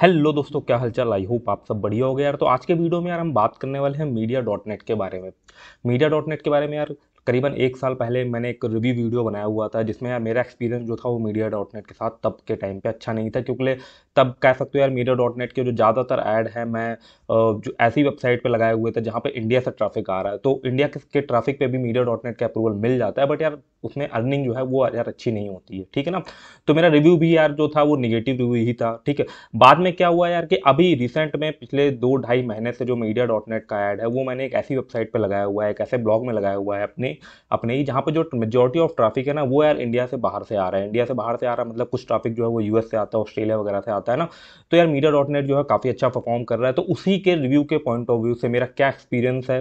hello दोस्तों क्या हलचल आई होप आप सब बढ़िया हो गया यार तो आज के वीडियो में यार हम बात करने वाले हैं मीडिया डॉट नेट के बारे में मीडिया डॉट नेट के बारे में यार करीबन एक साल पहले मैंने एक रिव्यू वीडियो बनाया हुआ था जिसमें यार मेरा एक्सपीरियंस जो था वो मीडिया डॉट नेट के साथ तब के टाइम पे अच्छा नहीं था क्योंकि तब कह सकते हो यार मीडिया डॉट नेट के जो ज़्यादातर ऐड है मैं जो ऐसी वेबसाइट पे लगाए हुए थे जहाँ पे इंडिया से ट्रैफिक आ रहा है तो इंडिया के ट्रैफिक पे भी मीडिया डॉट नेट का अप्रूवल मिल जाता है बट यार उसमें अर्निंग जो है वो यार अच्छी नहीं होती है ठीक है ना तो मेरा रिव्यू भी यार जो था वो निगेटिव रिव्यू ही था ठीक है बाद में क्या हुआ यार कि अभी रिसेंट में पिछले दो ढाई महीने से जो मीडिया डॉट नेट का ऐड है वो मैंने एक ऐसी वेबसाइट पर लगाया हुआ है एक ऐसे ब्लॉग में लगाया हुआ है अपने अपने ही जहाँ पर जो मेजोरिटी ऑफ ट्रैफिक है ना वो यार इंडिया से बाहर से आ रहा है इंडिया से बाहर से आ रहा है मतलब कुछ ट्राफिक जो है वो यूएस से आता है ऑस्ट्रेलिया वगैरह से आता है ना तो यार मीडिया डॉट नेट जो है काफ़ी अच्छा परफॉर्म कर रहा है तो उसी के रिव्यू के पॉइंट ऑफ व्यू से मेरा क्या एक्सपीरियंस है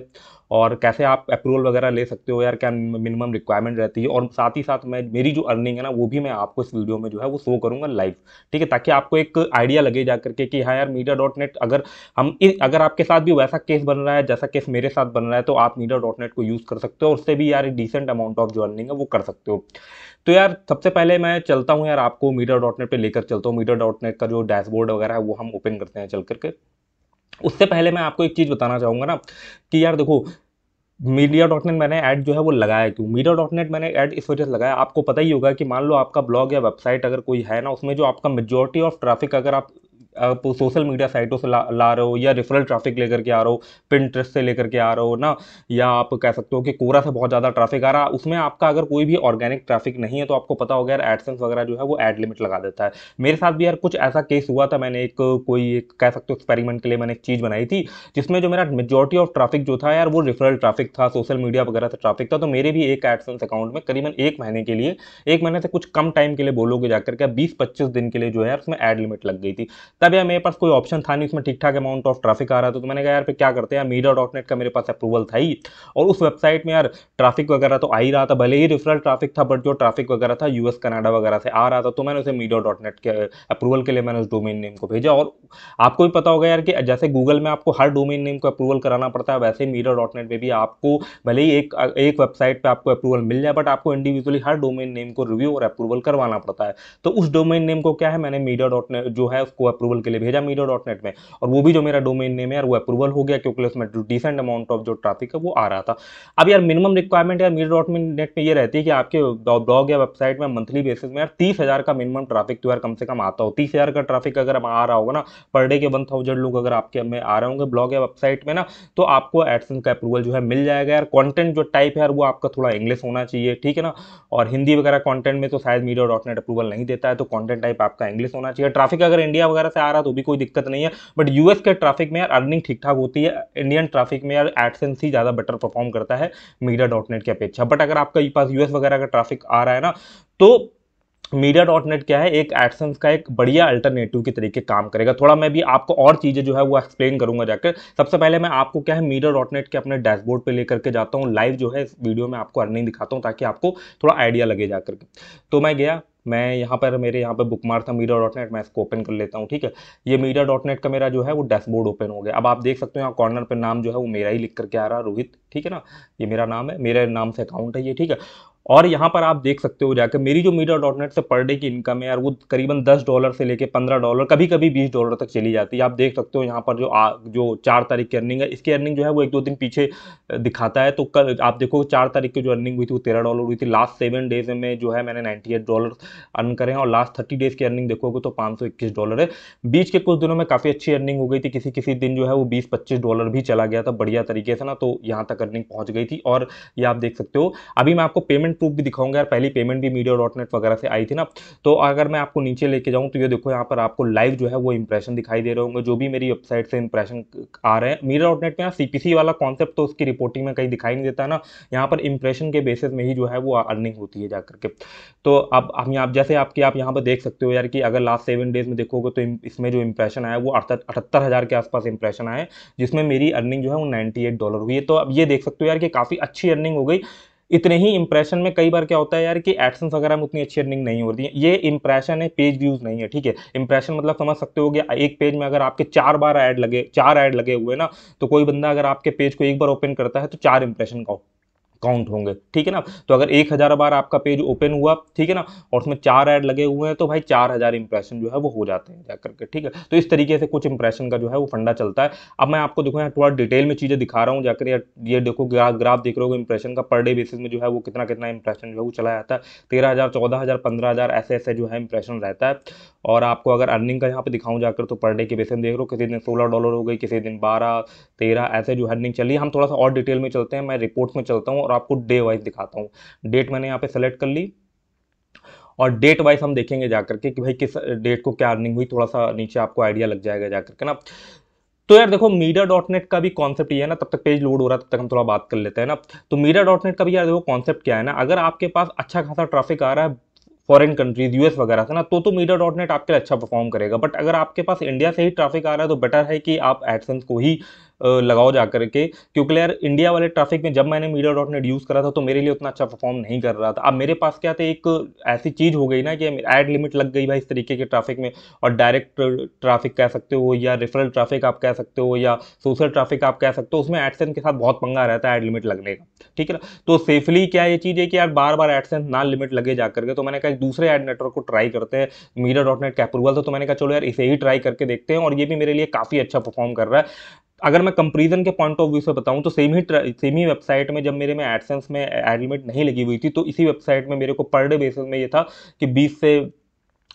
और कैसे आप अप्रूवल वगैरह ले सकते हो यार क्या मिनिमम रिक्वायरमेंट रहती है और साथ ही साथ मैं मेरी जो अर्निंग है ना वो भी मैं आपको इस वीडियो में जो है वो शो करूँगा लाइव ठीक है ताकि आपको एक आइडिया लगे जा करके कि हाँ यार मीडिया डॉट नेट अगर हम अगर आपके साथ भी वैसा केस बन रहा है जैसा केस मेरे साथ बन रहा है तो आप मीडिया डॉट नेट को यूज़ कर सकते हो और उससे भी यार डिसेंट अमाउंट ऑफ जो अर्निंग है वो कर सकते हो तो यार सबसे पहले मैं चलता हूँ यार आपको मीडिया डॉट नेट पर लेकर चलता हूँ मीडिया डॉट नेट का जो डैशबोर्ड वगैरह है वो हम ओपन करते हैं चल करके उससे पहले मैं आपको एक चीज़ बताना चाहूँगा ना कि यार देखो मीडिया डॉट नेट मैंने ऐड जो है वो लगाया क्यों मीडिया डॉट नेट मैंने ऐड इस वजह से लगाया आपको पता ही होगा कि मान लो आपका ब्लॉग या वेबसाइट अगर कोई है ना उसमें जो आपका मेजोरिटी ऑफ ट्रैफिक अगर आप आप सोशल मीडिया साइटों से ला ला रहे हो या रेफरल ट्रैफिक लेकर के आ रहे हो पिंट्रेस्ट से लेकर के आ रहे हो ना या आप कह सकते हो कि कोरा से बहुत ज़्यादा ट्रैफिक आ रहा उसमें आपका अगर कोई भी ऑर्गेनिक ट्रैफिक नहीं है तो आपको पता होगा यार एडसेंस वगैरह जो है वो एड लिमिट लगा देता है मेरे साथ भी यार कुछ ऐसा केस हुआ था मैंने एक कोई एक कह सकते हो एक्सपेरिमेंट के लिए मैंने एक चीज़ बनाई थी जिसमें जो मेरा मेजोरिटी ऑफ ट्रैफिक जो था यार वो रेफरल ट्रैफिक था सोशल मीडिया वगैरह से ट्रैफिक था तो मेरे भी एक एडसेंस अकाउंट में करीबन एक महीने के लिए एक महीने से कुछ कम टाइम के लिए बोलोगे जाकर के बीस पच्चीस दिन के लिए जो है उसमें एड लिमिट लग गई थी तब यार मेरे पास कोई ऑप्शन था नहीं उसमें ठीक ठाक अमाउंट ऑफ ट्रैफिक आ रहा था तो मैंने कहा यार फिर क्या करते हैं यार मीडर डॉट नेट का मेरे पास अप्रूवल था ही और उस वेबसाइट में यार ट्रैफिक वगैरह तो आ ही रहा था भले ही रिफरल ट्रैफिक था बट जो ट्रैफिक वगैरह था यूएस कनाडा वगैरह से आ रहा था तो मैंने उसे मीडर डॉट नेट के अप्रूवल uh, के लिए मैंने उस डोमेन नेम को भेजा और आपको भी पता होगा यार कि जैसे गूगल में आपको हर डोमेन नेम को अप्रूवल कराना पड़ता है वैसे ही मीडर डॉट नेट में भी आपको भले ही एक एक वेबसाइट पर आपको अप्रूवल मिल जाए बट आपको इंडिविजुअली हर डोमेन नेम को रिव्यू और अप्रूवल करवाना पड़ता है तो उस डोमेन नेम को क्या है मैंने मीडिया डॉट नेट जो है उसको अप्रूवल अप्रूवल के लिए भेजा मीडिया डॉट नेट में और वो भी जो मेरा डोमेन नेम है यार वो अप्रूवल हो गया क्योंकि उसमें डिसेंट अमाउंट ऑफ जो ट्राफिक है वो आ रहा था अब यार मिनिमम रिक्वायरमेंट यार मीडिया डॉट नेट में ये रहती है कि आपके ब्लॉग या वेबसाइट में मंथली बेसिस में यार तीस का मिनिमम ट्राफिक तो यार कम से कम आता हो तीस का ट्राफिक अगर आ रहा होगा ना पर डे के वन लोग अगर आपके में आ रहे होंगे ब्लॉग या वेबसाइट में ना तो आपको एडसन का अप्रूवल जो है मिल जाएगा यार कॉन्टेंट जो टाइप है यार वो आपका थोड़ा इंग्लिश होना चाहिए ठीक है ना और हिंदी वगैरह कॉन्टेंट में तो शायद मीडिया डॉट नेट अप्रूवल नहीं देता है तो कॉन्टेंट टाइप आपका इंग्लिश होना चाहिए ट्राफिक अगर इंडिया वगैरह से आ रहा तो भी कोई दिक्कत नहीं है बट यूएस के ट्रैफिक में यार अर्निंग ठीक ठाक होती है इंडियन ट्रैफिक में यार एडसेंस ही ज़्यादा बेटर परफॉर्म करता है मीडिया डॉट नेट की अपेक्षा बट अगर आपका पास यूएस वगैरह का ट्रैफिक आ रहा है ना तो मीडिया डॉट नेट क्या है एक एडसेंस का एक बढ़िया अल्टरनेटिव के तरीके काम करेगा थोड़ा मैं भी आपको और चीज़ें जो है वो एक्सप्लेन करूंगा जाकर सबसे पहले मैं आपको क्या है मीडिया डॉट नेट के अपने डैशबोर्ड पे लेकर के जाता हूँ लाइव जो है इस वीडियो में आपको अर्निंग दिखाता हूँ ताकि आपको थोड़ा आइडिया लगे जा करके तो मैं गया मैं यहाँ पर मेरे यहाँ पर बुक मार था मीडिया डॉट नेट मैं इसको ओपन कर लेता हूँ ठीक है ये मीडिया डॉट नेट का मेरा जो है वो डैशबोर्ड ओपन हो गया अब आप देख सकते हो यहाँ कॉर्नर पर नाम जो है वो मेरा ही लिख करके आ रहा है रोहित ठीक है ना ये मेरा नाम है मेरे नाम से अकाउंट है ये ठीक है और यहाँ पर आप देख सकते हो जाकर मेरी जो मीडिया डॉट नेट से पर डे की इनकम है यार वो करीबन 10 डॉलर से लेके 15 डॉलर कभी कभी 20 डॉलर तक चली जाती है आप देख सकते हो यहाँ पर जो आ, जो चार तारीख की अर्निंग है इसकी अर्निंग जो है वो एक दो दिन पीछे दिखाता है तो कल आप देखो चार तारीख की जो अर्निंग हुई थी वो तेरह डॉलर हुई थी लास्ट सेवन डेज में जो है मैंने नाइन्टी डॉलर अर्न करे हैं और लास्ट थर्टी डेज की अर्निंग देखोगे तो पाँच डॉलर है बीच के कुछ दिनों में काफ़ी अच्छी अर्निंग हो गई थी किसी किसी दिन जो है वो बीस पच्चीस डॉलर भी चला गया था बढ़िया तरीके से ना तो यहाँ तक अर्निंग पहुँच गई थी और ये आप देख सकते हो अभी मैं आपको पेमेंट पेमेंट प्रूफ भी दिखाऊंगा यार पहली पेमेंट भी मीडिया डॉट नेट वगैरह से आई थी ना तो अगर मैं आपको नीचे लेके जाऊँ तो ये देखो यहाँ पर आपको लाइव जो है वो इंप्रेशन दिखाई दे रहे होंगे जो भी मेरी वेबसाइट से इंप्रेशन आ रहे हैं मीडिया डॉट नेट में यहाँ सी वाला कॉन्सेप्ट तो उसकी रिपोर्टिंग में कहीं दिखाई नहीं देता ना यहाँ पर इंप्रेशन के बेसिस में ही जो है वो अर्निंग होती है जाकर के तो अब हम यहाँ जैसे आपकी आप यहाँ पर देख सकते हो यार कि अगर लास्ट सेवन डेज में देखोगे तो इसमें जो इंप्रेशन आया वो अठहत्तर हज़ार के आसपास इंप्रेशन आए जिसमें मेरी अर्निंग जो है वो नाइन्टी डॉलर हुई है तो अब ये देख सकते हो यार कि काफ़ी अच्छी अर्निंग हो गई इतने ही इंप्रेशन में कई बार क्या होता है यार कि एडसन वगैरह में उतनी अच्छी अर्निंग नहीं होती है ये इंप्रेशन है पेज व्यूज नहीं है ठीक है इंप्रेशन मतलब समझ सकते हो कि एक पेज में अगर आपके चार बार ऐड लगे चार ऐड लगे हुए ना तो कोई बंदा अगर आपके पेज को एक बार ओपन करता है तो चार इंप्रेशन का काउंट होंगे ठीक है ना तो अगर एक हज़ार बार आपका पेज ओपन हुआ ठीक है ना और उसमें चार ऐड लगे हुए हैं तो भाई चार हज़ार इंप्रेशन जो है वो हो जाते हैं जाकर के ठीक है तो इस तरीके से कुछ इंप्रेशन का जो है वो फंडा चलता है अब मैं आपको देखो यहाँ थोड़ा डिटेल में चीज़ें दिखा रहा हूँ जाकर ये देखो ग्राफ ग्राफ देख रहे हो इंप्रेशन का पर डे बेसिस में जो है वो कितना कितना इंप्रेशन जो है वो चला जाता है तेरह हज़ार चौदह हज़ार पंद्रह हज़ार ऐसे ऐसे जो है इंप्रेशन रहता है और आपको अगर अर्निंग का यहाँ पे दिखाऊँ जाकर तो पर डे के बेसिस में देख रहे हो किसी दिन सोलह डॉलर हो गई किसी दिन बारह तेरह ऐसे जो अर्निंग चली हम थोड़ा सा और डिटेल में चलते हैं मैं रिपोर्ट्स में चलता हूँ और आपको डे वाइज दिखाता हूँ डेट मैंने यहाँ पे सेलेक्ट कर ली और डेट वाइज हम देखेंगे जाकर के कि भाई किस डेट को क्या अर्निंग हुई थोड़ा सा नीचे आपको आइडिया लग जाएगा जाकर के ना तो यार देखो मीडिया डॉट नेट का भी कॉन्सेप्ट ये है ना तब तक पेज लोड हो रहा है तब तक हम थोड़ा बात कर लेते हैं ना तो मीडिया डॉट नेट का भी यार देखो कॉन्सेप्ट क्या है ना अगर आपके पास अच्छा खासा ट्रैफिक आ रहा है फॉरेन कंट्रीज यूएस वगैरह से ना तो तो मीडिया डॉट नेट आपके लिए अच्छा परफॉर्म करेगा बट अगर आपके पास इंडिया से ही ट्रैफिक आ रहा है तो बेटर है कि आप एडसेंस को ही लगाओ जा करके क्योंकि यार इंडिया वाले ट्रैफिक में जब मैंने मीडिया डॉट नेट यूज़ करा था तो मेरे लिए उतना अच्छा परफॉर्म नहीं कर रहा था अब मेरे पास क्या था एक ऐसी चीज़ हो गई ना कि एड लिमिट लग गई भाई इस तरीके के ट्रैफिक में और डायरेक्ट ट्रैफिक कह सकते हो या रेफरल ट्रैफिक आप कह सकते हो या सोशल ट्रैफिक आप कह सकते हो उसमें एडसेंस के साथ बहुत पंगा रहता है एड लिमिट लगने का ठीक है ना तो सेफली क्या ये चीज़ है कि यार बार बार एडसेंस ना लिमिट लगे जा करके तो मैंने कहा दूसरे एड नेटवर्क को ट्राई करते हैं मीडिया डॉट नेट का अप्रूवल था तो मैंने कहा चलो यार इसे ही ट्राई करके देखते हैं और ये भी मेरे लिए काफ़ी अच्छा परफॉर्म कर रहा है अगर मैं कंपेरिजन के पॉइंट ऑफ व्यू से बताऊं तो सेम ही सेम ही वेबसाइट में जब मेरे में एडसेंस में एडमिट नहीं लगी हुई थी तो इसी वेबसाइट में मेरे को पर डे बेसिस में ये था कि 20 से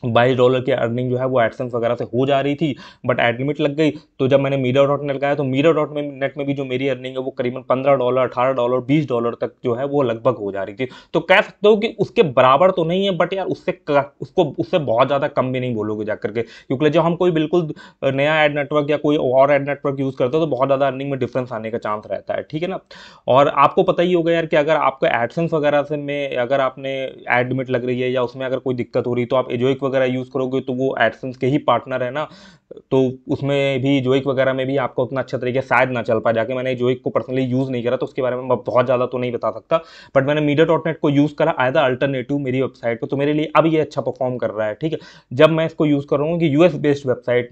बाईस डॉलर की अर्निंग जो है वो एडसेंस वगैरह से हो जा रही थी बट एडमिट लग गई तो जब मैंने मीरा डॉट नेट लगाया तो मीरा डॉट नेट में भी जो मेरी अर्निंग है वो करीबन पंद्रह डॉलर अठारह डॉलर बीस डॉलर तक जो है वो लगभग हो जा रही थी तो कह सकते हो कि उसके बराबर तो नहीं है बट यार उससे उसको उससे बहुत ज़्यादा कम भी नहीं बोलोगे जा करके क्योंकि जब हम कोई बिल्कुल नया एड नेटवर्क या कोई और एड नेटवर्क यूज़ करते हो तो बहुत ज़्यादा अर्निंग में डिफरेंस आने का चांस रहता है ठीक है ना और आपको पता ही होगा यार कि अगर आपका एडसेंस वगैरह से में अगर आपने एडमिट लग रही है या उसमें अगर कोई दिक्कत हो रही तो आप एजोइक वगैरह यूज़ करोगे तो वो एडसन के ही पार्टनर है ना तो उसमें भी जोइक वगैरह में भी आपको उतना अच्छा तरीके शायद ना चल पाए जाके मैंने जोइक को पर्सनली यूज़ नहीं करा तो उसके बारे में मैं बहुत ज़्यादा तो नहीं बता सकता बट मैंने मीडिया डॉट नेट को यूज़ करा आया था अल्टरनेटिव मेरी वेबसाइट को तो मेरे लिए अब ये अच्छा परफॉर्म कर रहा है ठीक है जब मैं इसको यूज़ करूँगा कि यूएस बेस्ड वेबसाइट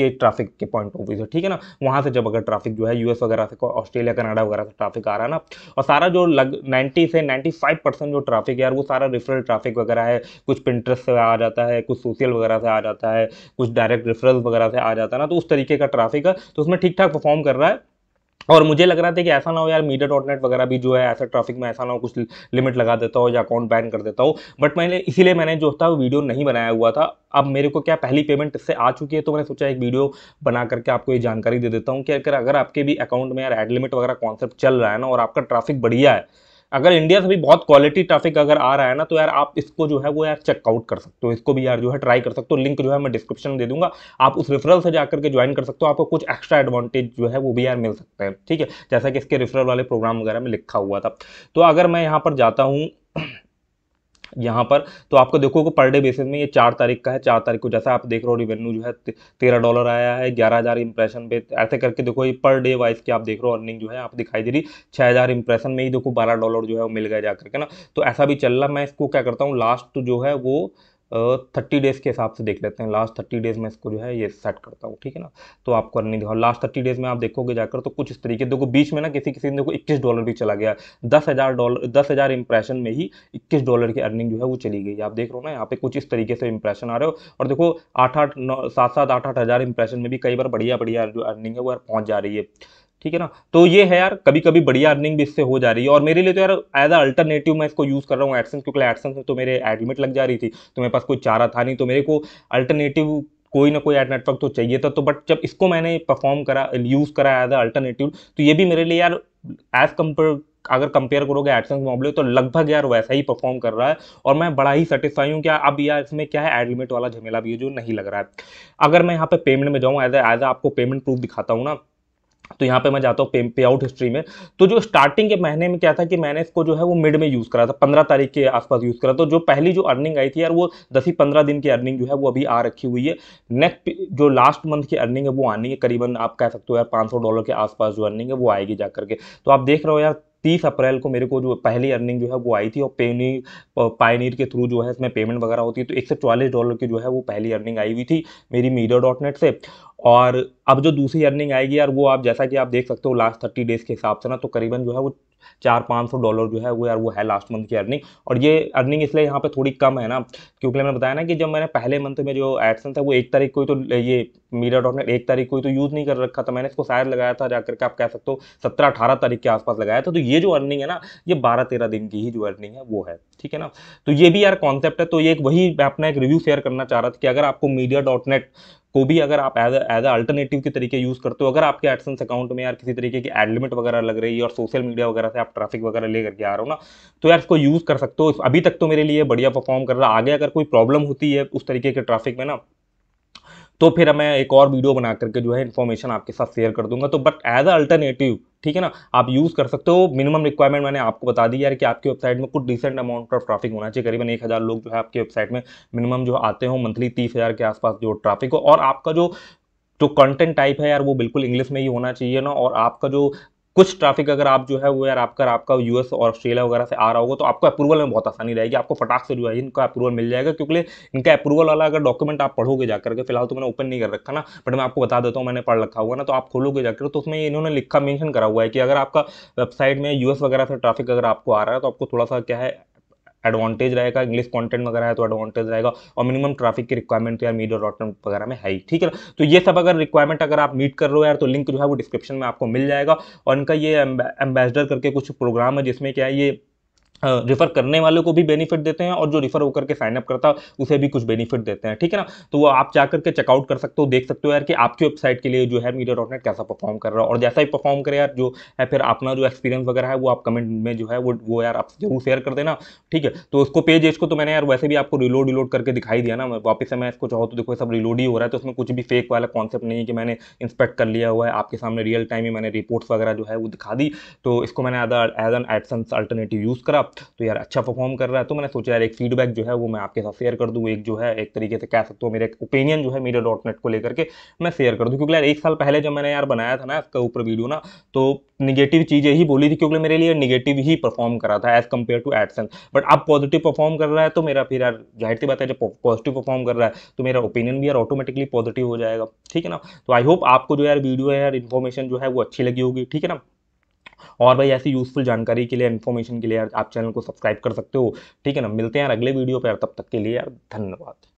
के ट्रैफिक के पॉइंट ऑफ व्यू से ठीक है ना वहाँ से जब अगर ट्रैफिक जो है यूएस वगैरह से ऑस्ट्रेलिया कनाडा वगैरह से ट्रैफिक आ रहा है ना और सारा जो लग नाइन्टी से नाइन्टी परसेंट जो ट्रैफिक है यार वो सारा रिफरल ट्रैफिक वगैरह है कुछ प्रिंटर्स से आ जाता है कुछ सोशल वगैरह से आ जाता है कुछ डायरेक्ट रेफरल वगैरह वगैरह से आ जाता है ना तो उस तरीके का ट्राफिक है तो उसमें ठीक ठाक परफॉर्म कर रहा है और मुझे लग रहा था कि ऐसा ना हो यार मीडिया डॉट नेट वगैरह भी जो है ऐसा ट्रैफिक में ऐसा ना हो कुछ लिमिट लगा देता हो या अकाउंट बैन कर देता हो बट मैंने इसीलिए मैंने जो था वो वीडियो नहीं बनाया हुआ था अब मेरे को क्या पहली पेमेंट इससे आ चुकी है तो मैंने सोचा एक वीडियो बना करके आपको ये जानकारी दे देता हूँ कि अगर अगर आपके भी अकाउंट में यार एड लिमिट वगैरह कॉन्सेप्ट चल रहा है ना और आपका ट्राफिक बढ़िया है अगर इंडिया से भी बहुत क्वालिटी ट्रैफिक अगर आ रहा है ना तो यार आप इसको जो है वो यार चेकआउट कर सकते हो इसको भी यार जो है ट्राई कर सकते हो लिंक जो है मैं डिस्क्रिप्शन में दे दूंगा आप उस रेफरल से जाकर के ज्वाइन कर सकते हो आपको कुछ एक्स्ट्रा एडवांटेज जो है वो भी यार मिल सकते हैं ठीक है जैसा कि इसके रेफरल वाले प्रोग्राम वगैरह में लिखा हुआ था तो अगर मैं यहाँ पर जाता हूँ यहाँ पर तो आपको देखो पर डे बेसिस में ये चार तारीख का है चार तारीख को जैसा आप देख रहे हो रिवेन्यू जो है तेरह डॉलर आया है ग्यारह हज़ार इंप्रेशन पे ऐसे करके देखो ये पर डे वाइज की आप देख रहे हो अर्निंग जो है आप दिखाई दे रही छः हज़ार इंप्रेशन में ही देखो बारह डॉलर जो है वो मिल गया जा करके ना तो ऐसा भी चल रहा मैं इसको क्या करता हूँ लास्ट जो है वो थर्टी डेज़ के हिसाब से देख लेते हैं लास्ट थर्टी डेज़ में इसको जो है ये सेट करता हूँ ठीक है ना तो आपको अर्निंग दिखाओ लास्ट थर्टी डेज़ में आप देखोगे जाकर तो कुछ इस तरीके देखो बीच में ना किसी किसी ने देखो इक्कीस डॉलर भी चला गया दस हज़ार डॉलर दस हज़ार इंप्रेशन में ही इक्कीस डॉलर की अर्निंग जो है वो चली गई आप देख रहे हो ना यहाँ पे कुछ इस तरीके से इंप्रेशन आ रहे हो और देखो आठ आठ नौ सात सात आठ आठ हज़ार इंप्रेशन में भी कई बार बढ़िया बढ़िया जो अर्निंग है वो पहुँच जा रही है ठीक है ना तो ये है यार कभी कभी बढ़िया अर्निंग भी इससे हो जा रही है और मेरे लिए तो यार एज अल्टरनेटिव मैं इसको यूज़ कर रहा हूँ एडसेंस क्योंकि एडसेंस में तो मेरे एडमिट लग जा रही थी तो मेरे पास कोई चारा था नहीं तो मेरे को अल्टरनेटिव कोई ना कोई एड नेटवर्क तो चाहिए था तो बट जब इसको मैंने परफॉर्म करा यूज़ करा एज अ अल्टरनेटिव तो ये भी मेरे लिए यार एज कम्पेयर अगर कंपेयर करोगे एडसेंस मामले तो लगभग यार वैसा ही परफॉर्म कर रहा है और मैं बड़ा ही सेटिस्फाई हूँ क्या अब यार इसमें क्या है एड वाला झमेला भी है जो नहीं लग रहा है अगर मैं यहाँ पे पेमेंट में जाऊँ एज एज आपको पेमेंट प्रूफ दिखाता हूँ ना तो यहाँ पे मैं जाता हूँ पे, पे आउट हिस्ट्री में तो जो स्टार्टिंग के महीने में क्या था कि मैंने इसको जो है वो मिड में यूज़ करा था पंद्रह तारीख के आसपास यूज़ करा तो जो पहली जो अर्निंग आई थी यार वो दस ही पंद्रह दिन की अर्निंग जो है वो अभी आ रखी हुई है नेक्स्ट जो लास्ट मंथ की अर्निंग है वो आनी है करीबन आप कह सकते हो यार पाँच डॉलर के आसपास जो अर्निंग है वो आएगी जा करके तो आप देख रहे हो यार तीस अप्रैल को मेरे को जो पहली अर्निंग जो है वो आई थी और पेनी पायनीर के थ्रू जो है इसमें पेमेंट वगैरह होती है तो एक डॉलर की जो है वो पहली अर्निंग आई हुई थी मेरी मीडिया डॉट नेट से और अब जो दूसरी अर्निंग आएगी यार वो आप जैसा कि आप देख सकते हो लास्ट थर्टी डेज़ के हिसाब से ना तो करीबन जो है वो चार पाँच सौ डॉलर जो है वो यार वो है लास्ट मंथ की अर्निंग और ये अर्निंग इसलिए यहाँ पे थोड़ी कम है ना क्योंकि मैंने बताया ना कि जब मैंने पहले मंथ में जो एडसन था वो एक तारीख को ही तो ये मीरा डॉट नेट एक तारीख को ही तो यूज़ नहीं कर रखा था मैंने इसको शायद लगाया था जाकर के आप कह सकते हो सत्रह अठारह तारीख के आसपास लगाया था तो ये जो अर्निंग है ना ये बारह तेरह दिन की ही जो अर्निंग है वो है ठीक है ना तो ये भी यार कॉन्सेप्ट है तो ये एक वही मैं अपना एक रिव्यू शेयर करना चाह रहा था कि अगर आपको मीडिया डॉट नेट को भी अगर आप एज एज अल्टरनेटिव के तरीके यूज़ करते हो अगर आपके एडसेंस अकाउंट में यार किसी तरीके की एड लिमिट वगैरह लग रही है और सोशल मीडिया वगैरह से आप ट्रैफिक वगैरह लेकर के आ रहे हो ना तो यार इसको यूज़ कर सकते हो अभी तक तो मेरे लिए बढ़िया परफॉर्म कर रहा आगे अगर कोई प्रॉब्लम होती है उस तरीके के ट्रैफिक में ना तो फिर मैं एक और वीडियो बना करके जो है इन्फॉर्मेशन आपके साथ शेयर कर दूंगा तो बट एज अ अल्टरनेटिव ठीक है ना आप यूज़ कर सकते हो मिनिमम रिक्वायरमेंट मैंने आपको बता दी यार कि आपकी वेबसाइट में कुछ डिसेंट अमाउंट ऑफ ट्रैफिक होना चाहिए करीबन एक हज़ार लोग जो है आपकी वेबसाइट में मिनिमम जो आते हो मंथली तीस हज़ार के आसपास जो ट्रैफिक हो और आपका जो जो कंटेंट टाइप है यार वो बिल्कुल इंग्लिश में ही होना चाहिए ना और आपका जो कुछ ट्रैफिक अगर आप जो है वो यार आपका आपका यूएस और ऑस्ट्रेलिया वगैरह से आ रहा होगा तो आपको अप्रूवल में बहुत आसानी रहेगी आपको फटाक से जो है इनका अप्रूवल मिल जाएगा क्योंकि इनका अप्रूवल वाला अगर डॉक्यूमेंट आप पढ़ोगे जाकर के फिलहाल तो मैंने ओपन नहीं कर रखा ना बट मैं आपको बता देता हूँ मैंने पढ़ रखा हुआ ना तो आप खोलोगे जाकर तो उसमें इन्होंने लिखा मैंशन करा हुआ है कि अगर आपका वेबसाइट में यूएस वगैरह से ट्राफिक अगर आपको आ रहा है तो आपको थोड़ा सा क्या है एडवांटेज रहेगा इंग्लिश कंटेंट वगैरह है तो एडवांटेज रहेगा और मिनिमम ट्रैफिक की रिक्वायरमेंट तो यार मीडिया डॉट कॉम वगैरह में है ही ठीक है तो ये सब अगर रिक्वायरमेंट अगर आप मीट कर रहे हो यार तो लिंक जो है वो डिस्क्रिप्शन में आपको मिल जाएगा और इनका ये एम्बेसडर करके कुछ प्रोग्राम है जिसमें क्या है ये रिफ़र करने वाले को भी बेनिफिट देते हैं और जो रिफ़र होकर के साइनअप करता है उसे भी कुछ बेनिफिट देते हैं ठीक है ना तो वो आप जा करके चेकआउट कर सकते हो देख सकते हो यार कि आपकी वेबसाइट के लिए जो है मीडिया डॉट नेट कैसा परफॉर्म कर रहा है और जैसा ही परफॉर्म करे यार जो है फिर अपना जो एक्सपीरियंस वगैरह है वो आप कमेंट में जो है वो वो यार आप जरूर शेयर कर देना ठीक है तो उसको पेज एज को तो मैंने यार वैसे भी आपको रिलोड रिलोड करके दिखाई दिया ना वापस से मैं इसको चाहूँ तो देखो सब रिलोड ही हो रहा है तो उसमें कुछ भी फेक वाला कॉन्सेप्ट नहीं है कि मैंने इंस्पेक्ट कर लिया हुआ है आपके सामने रियल टाइम में मैंने रिपोर्ट्स वगैरह जो है वो दिखा दी तो इसको मैंने as an AdSense alternative use करा वक्त तो यार अच्छा परफॉर्म कर रहा है तो मैंने सोचा यार एक फीडबैक जो है वो मैं आपके साथ शेयर कर दूँ एक जो है एक तरीके से कह सकता हूँ मेरे ओपिनियन जो है मीडिया डॉट नेट को लेकर के मैं शेयर कर दूँ क्योंकि यार एक साल पहले जब मैंने यार बनाया था ना इसके ऊपर वीडियो ना तो निगेटिव चीज़ें ही बोली थी क्योंकि मेरे लिए निगेटिव ही परफॉर्म करा था as compare to AdSense but अब पॉजिटिव परफॉर्म कर रहा है तो मेरा फिर यार जाहिर सी बात है जब पॉजिटिव परफॉर्म कर रहा है तो मेरा ओपिनियन भी यार ऑटोमेटिकली पॉजिटिव हो जाएगा ठीक है ना तो आई होप आपको जो यार वीडियो है यार इन्फॉर्मेशन जो है वो अच्छी लगी होगी ठीक है ना और भाई ऐसी यूज़फुल जानकारी के लिए इन्फॉर्मेशन के लिए आप चैनल को सब्सक्राइब कर सकते हो ठीक है ना मिलते हैं यार अगले वीडियो पर तब तक के लिए यार धन्यवाद